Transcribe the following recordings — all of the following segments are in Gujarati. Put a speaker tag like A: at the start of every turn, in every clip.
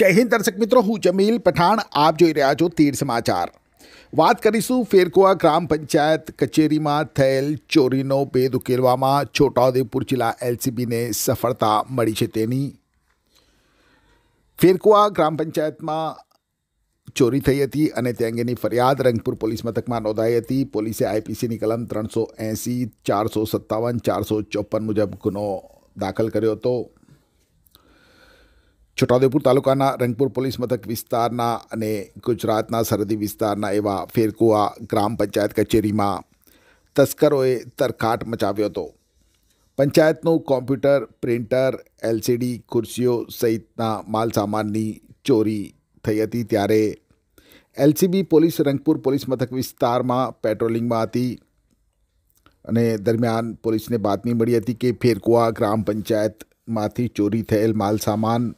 A: જય હિન્દ દર્શક મિત્રો હું જમીલ પઠાણ આપ જોઈ રહ્યા છો તીર સમાચાર વાત કરીશું ફેરકુવા ગ્રામ પંચાયત કચેરીમાં થયેલ ચોરીનો ભેદ ઉકેલવામાં છોટાઉદેપુર જિલ્લા એલસીબીને સફળતા મળી છે તેની ફેરકુવા ગ્રામ પંચાયતમાં ચોરી થઈ હતી અને તે અંગેની ફરિયાદ રંગપુર પોલીસ મથકમાં નોંધાઈ હતી પોલીસે આઈપીસીની કલમ ત્રણસો એંસી ચારસો સત્તાવન ચારસો ચોપન મુજબ ગુનો દાખલ કર્યો હતો છોટાઉદેપુર તાલુકાના રંગપુર પોલીસ મથક વિસ્તારના અને ગુજરાતના સરહદી વિસ્તારના એવા ફેરકુવા ગ્રામ પંચાયત કચેરીમાં તસ્કરોએ તરખાટ મચાવ્યો હતો પંચાયતનું કોમ્પ્યુટર પ્રિન્ટર એલસીડી ખુરશીઓ સહિતના માલસામાનની ચોરી થઈ હતી ત્યારે એલસીબી પોલીસ રંગપુર પોલીસ મથક વિસ્તારમાં પેટ્રોલિંગમાં હતી અને દરમિયાન પોલીસને બાતમી મળી હતી કે ફેરકુવા ગ્રામ પંચાયતમાંથી ચોરી થયેલ માલસામાન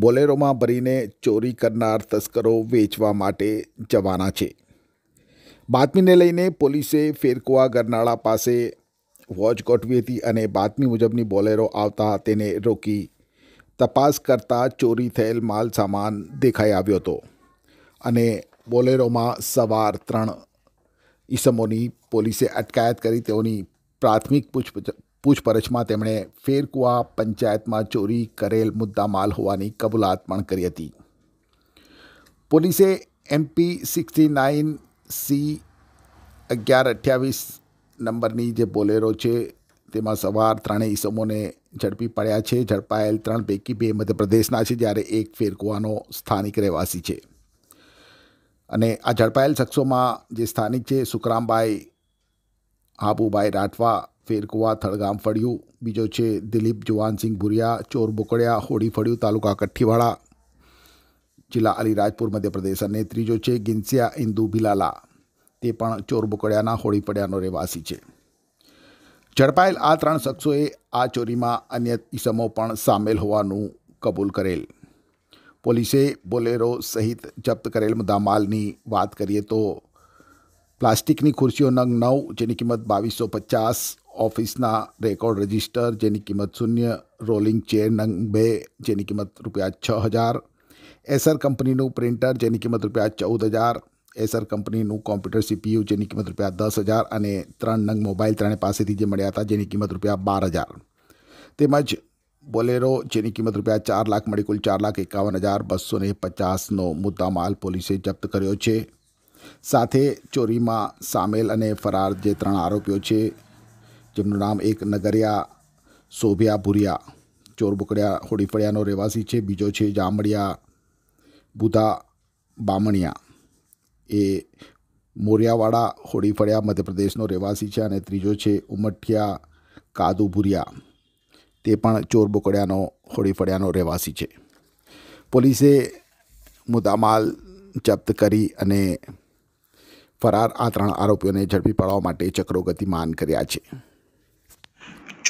A: બોલેરોમાં ભરીને ચોરી કરનાર તસ્કરો વેચવા માટે જવાના છે બાતમીને લઈને પોલીસે ફેરકુવા ગરનાળા પાસે વોચ ગોઠવી હતી અને બાતમી મુજબની બોલેરો આવતા તેને રોકી તપાસ કરતાં ચોરી થયેલ માલ સામાન દેખાઈ આવ્યો હતો અને બોલેરોમાં સવાર ત્રણ ઈસમોની પોલીસે અટકાયત કરી તેઓની પ્રાથમિક પૂછપરછ પૂછપરછમાં તેમણે ફેરકુવા પંચાયતમાં ચોરી કરેલ મુદ્દા માલ હોવાની કબૂલાત પણ કરી હતી પોલીસે એમપી સિક્સટી નાઇન સી અગિયાર અઠ્યાવીસ નંબરની જે બોલેરો છે તેમાં સવાર ત્રણેય ઇસમોને ઝડપી પડ્યા છે ઝડપાયેલ ત્રણ પૈકી બે મધ્યપ્રદેશના છે જ્યારે એક ફેરકુવાનો સ્થાનિક રહેવાસી છે અને આ ઝડપાયેલ શખ્સોમાં જે સ્થાનિક છે સુખરામભાઈ હાબુભાઈ રાઠવા ફેરકુવા થળગામ ફળિયું બીજો છે દિલીપ જુવાનસિંહ ભુરિયા ચોર બોકડિયા હોડી ફળિયું તાલુકા કઠ્ઠીવાડા જિલ્લા અલીરાજપુર મધ્યપ્રદેશ અને ત્રીજો છે ગિન્સિયા ઇન્દુ ભિલાલા તે પણ ચોર બોકડિયાના હોળી ફળિયાનો રહેવાસી છે ઝડપાયેલ આ ત્રણ શખ્સોએ આ ચોરીમાં અન્ય ઇસમો પણ સામેલ હોવાનું કબૂલ કરેલ પોલીસે બોલેરો સહિત જપ્ત કરેલ મુદ્દામાલની વાત કરીએ તો પ્લાસ્ટિકની ખુરશીઓ નંગ નવ જેની કિંમત બાવીસો પચાસ ઓફિસના રેકોર્ડ રજિસ્ટર જેની કિંમત શૂન્ય રોલિંગ ચેર નંગ બે જેની કિંમત રૂપિયા છ હજાર એસર કંપનીનું પ્રિન્ટર જેની કિંમત રૂપિયા ચૌદ હજાર એસર કંપનીનું કોમ્પ્યુટર સીપીયુ જેની કિંમત રૂપિયા દસ હજાર અને ત્રણ નંગ મોબાઈલ ત્રણે પાસેથી જે મળ્યા હતા જેની કિંમત રૂપિયા બાર હજાર તેમજ બોલેરો જેની કિંમત રૂપિયા ચાર લાખ મળી કુલ ચાર લાખ એકાવન હજાર બસો ને પચાસનો મુદ્દામાલ પોલીસે જપ્ત કર્યો છે સાથે ચોરીમાં સામેલ અને ફરાર જે ત્રણ આરોપીઓ છે જેમનું નામ એક નગરિયા શોભિયા ભુરિયા ચોરબુકડિયા હોડીફળિયાનો રહેવાસી છે બીજો છે જામડિયા બુધા બામણિયા એ મોરિયાવાડા હોડીફળિયા મધ્યપ્રદેશનો રહેવાસી છે અને ત્રીજો છે ઉમઠિયા કાદુ ભુરિયા તે પણ ચોરબુકડિયાનો હોડીફળિયાનો રહેવાસી છે પોલીસે મુદ્દામાલ જપ્ત કરી અને ફરાર આ ત્રણ આરોપીઓને ઝડપી પાડવા માટે ચક્રો ગતિમાન કર્યા છે